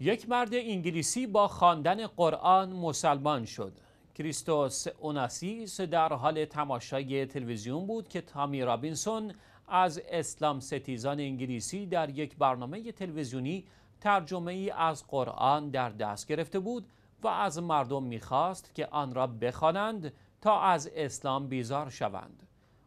یک مرد انگلیسی با خواندن قرآن مسلمان شد کریستوس اوناسیس در حال تماشای تلویزیون بود که تامی رابینسون از اسلام ستیزان انگلیسی در یک برنامه تلویزیونی ترجمه ای از قرآن در دست گرفته بود و از مردم میخواست که آن را بخوانند تا از اسلام بیزار شوند.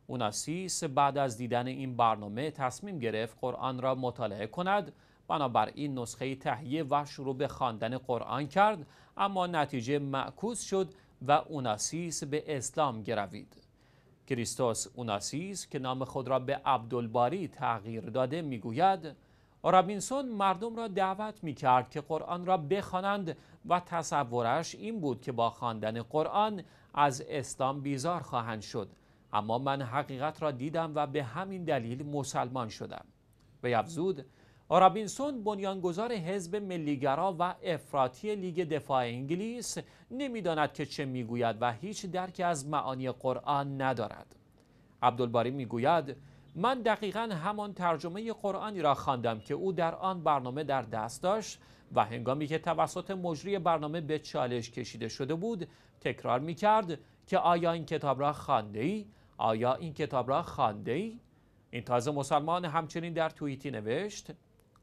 اوناسیس بعد از دیدن این برنامه تصمیم گرفت قرآن را مطالعه کند بنابراین نسخه تهیه و شروع به خواندن قرآن کرد اما نتیجه معکوس شد و اوناسیس به اسلام گروید کریستوس اوناسیس که نام خود را به عبدالباری تغییر داده میگوید رابینسون مردم را دعوت می کرد که قرآن را بخوانند و تصورش این بود که با خواندن قرآن از اسلام بیزار خواهند شد اما من حقیقت را دیدم و به همین دلیل مسلمان شدم و افزود رابینسون بنیانگذار حزب ملیگرا و افراطی لیگ دفاع انگلیس نمیداند که چه میگوید و هیچ درکی از معانی قرآن ندارد عبدالباری میگوید من دقیقا همان ترجمه قرآنی را خواندم که او در آن برنامه در دست داشت و هنگامی که توسط مجری برنامه به چالش کشیده شده بود تکرار میکرد که آیا این کتاب را خانده ای؟ آیا این کتاب را خانده ای؟ این تازه مسلمان همچنین در توییتی نوشت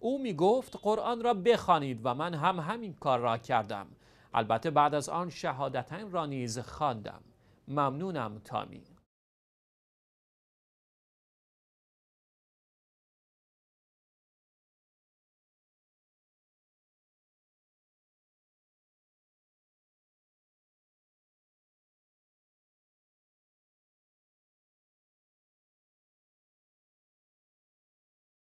او می گفت قرآن را بخوانید و من هم همین کار را کردم البته بعد از آن شهادتن را نیز خواندم ممنونم تامی